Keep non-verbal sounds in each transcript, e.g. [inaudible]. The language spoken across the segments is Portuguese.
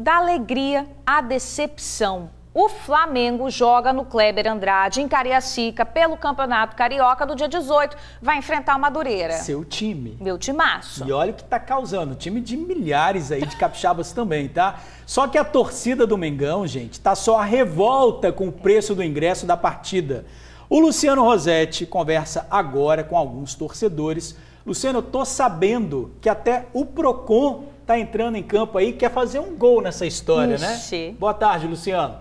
Da alegria à decepção. O Flamengo joga no Kleber Andrade, em Cariacica, pelo Campeonato Carioca do dia 18. Vai enfrentar o Madureira. Seu time. Meu timaço. E olha o que está causando. Time de milhares aí de capixabas [laughs] também, tá? Só que a torcida do Mengão, gente, tá só a revolta com o preço do ingresso da partida. O Luciano Rosetti conversa agora com alguns torcedores. Luciano, eu tô sabendo que até o Procon está entrando em campo aí, quer fazer um gol nessa história, né? Ixi. né? Boa tarde, Luciano.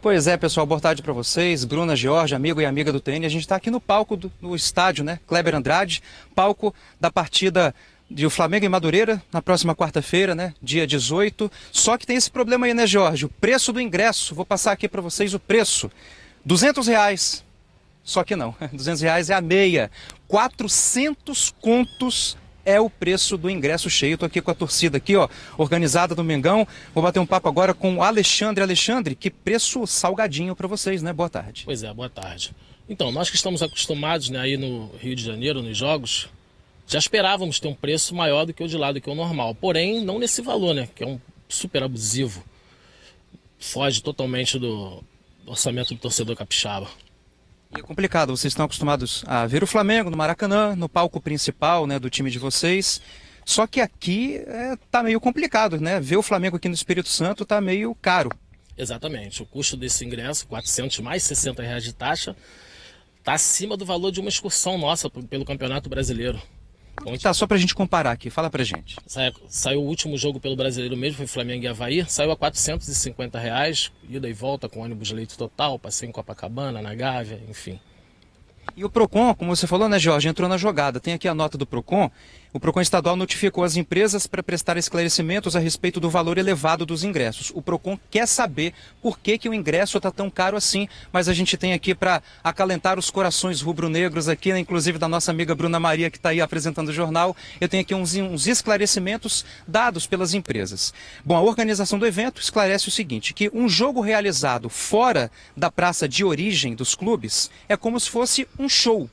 Pois é, pessoal, boa tarde para vocês. Bruna Jorge, amigo e amiga do TN. A gente está aqui no palco do no estádio, né? Kleber Andrade, palco da partida de o Flamengo e Madureira na próxima quarta-feira, né? Dia 18. Só que tem esse problema aí, né, Jorge? O preço do ingresso. Vou passar aqui para vocês o preço. 200 reais. Só que não. 200 [laughs] reais é a meia. 400 contos é o preço do ingresso cheio. Estou aqui com a torcida aqui, ó, organizada do Mengão. Vou bater um papo agora com o Alexandre. Alexandre, que preço salgadinho para vocês, né? Boa tarde. Pois é, boa tarde. Então, nós que estamos acostumados né, aí no Rio de Janeiro, nos jogos, já esperávamos ter um preço maior do que o de lá, do que o normal. Porém, não nesse valor, né? Que é um super abusivo. Foge totalmente do orçamento do torcedor capixaba. E é complicado, vocês estão acostumados a ver o Flamengo no Maracanã, no palco principal né, do time de vocês. Só que aqui é, tá meio complicado, né? Ver o Flamengo aqui no Espírito Santo tá meio caro. Exatamente. O custo desse ingresso, 400 mais 60 reais de taxa, tá acima do valor de uma excursão nossa pelo Campeonato Brasileiro. Como tá, só pra gente comparar aqui, fala pra gente. Saiu, saiu o último jogo pelo brasileiro mesmo, foi Flamengo e Havaí, saiu a 450 reais, ida e volta com ônibus leito total, passei em Copacabana, na Gávea, enfim. E o PROCON, como você falou, né, Jorge, entrou na jogada. Tem aqui a nota do PROCON, o PROCON estadual notificou as empresas para prestar esclarecimentos a respeito do valor elevado dos ingressos. O PROCON quer saber por que, que o ingresso está tão caro assim, mas a gente tem aqui para acalentar os corações rubro-negros aqui, né? inclusive da nossa amiga Bruna Maria, que está aí apresentando o jornal. Eu tenho aqui uns, uns esclarecimentos dados pelas empresas. Bom, a organização do evento esclarece o seguinte, que um jogo realizado fora da praça de origem dos clubes é como se fosse um show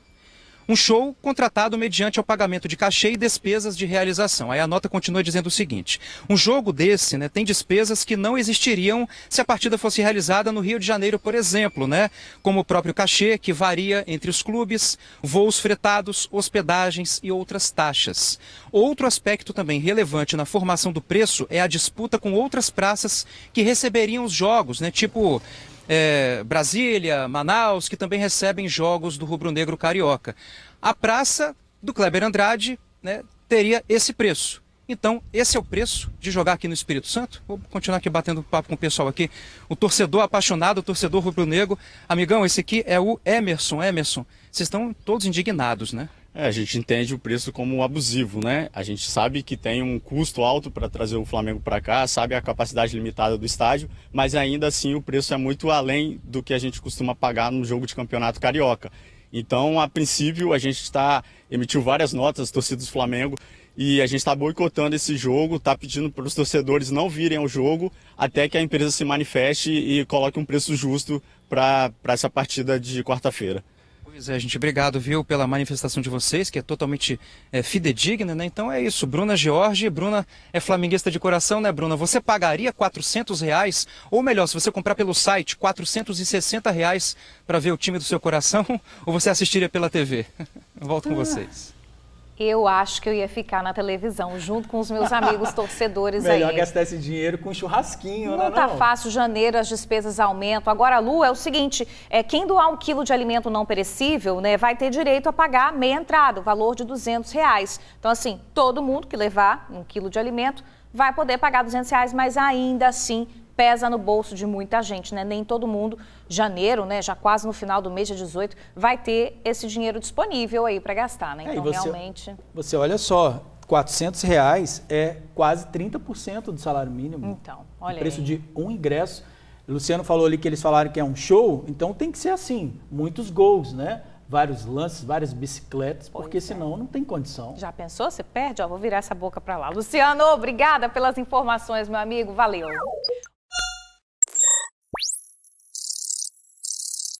um show contratado mediante o pagamento de cachê e despesas de realização. Aí a nota continua dizendo o seguinte: um jogo desse né, tem despesas que não existiriam se a partida fosse realizada no Rio de Janeiro, por exemplo, né? Como o próprio cachê, que varia entre os clubes, voos fretados, hospedagens e outras taxas. Outro aspecto também relevante na formação do preço é a disputa com outras praças que receberiam os jogos, né? Tipo é, Brasília, Manaus, que também recebem jogos do rubro-negro carioca. A praça do Kleber Andrade né, teria esse preço. Então, esse é o preço de jogar aqui no Espírito Santo. Vou continuar aqui batendo papo com o pessoal aqui. O torcedor apaixonado, o torcedor rubro-negro. Amigão, esse aqui é o Emerson. Emerson, vocês estão todos indignados, né? É, a gente entende o preço como abusivo, né? A gente sabe que tem um custo alto para trazer o Flamengo para cá, sabe a capacidade limitada do estádio, mas ainda assim o preço é muito além do que a gente costuma pagar no jogo de campeonato carioca. Então, a princípio, a gente está emitiu várias notas, torcidos do Flamengo, e a gente está boicotando esse jogo, está pedindo para os torcedores não virem ao jogo até que a empresa se manifeste e coloque um preço justo para essa partida de quarta-feira. Pois é, gente, obrigado, viu, pela manifestação de vocês, que é totalmente é, fidedigna, né? Então é isso, Bruna George, Bruna é flamenguista de coração, né, Bruna? Você pagaria 400 reais, ou melhor, se você comprar pelo site, 460 reais para ver o time do seu coração, [laughs] ou você assistiria pela TV? [laughs] Volto com ah. vocês eu acho que eu ia ficar na televisão, junto com os meus amigos torcedores Melhor aí. Melhor gastar esse dinheiro com um churrasquinho, não né? Tá não tá fácil, janeiro as despesas aumentam. Agora, Lu, é o seguinte, é, quem doar um quilo de alimento não perecível, né, vai ter direito a pagar meia entrada, o valor de 200 reais. Então, assim, todo mundo que levar um quilo de alimento vai poder pagar 200 reais, mas ainda assim pesa no bolso de muita gente, né? Nem todo mundo, janeiro, né, já quase no final do mês, dia 18, vai ter esse dinheiro disponível aí para gastar, né? É, então, é, você, realmente... Você olha só, 400 reais é quase 30% do salário mínimo. Então, olha O preço aí. de um ingresso. Luciano falou ali que eles falaram que é um show, então tem que ser assim, muitos gols, né? vários lances, várias bicicletas, porque é. senão é. não tem condição. Já pensou? Você perde? Ó, vou virar essa boca para lá. Luciano, obrigada pelas informações, meu amigo. Valeu.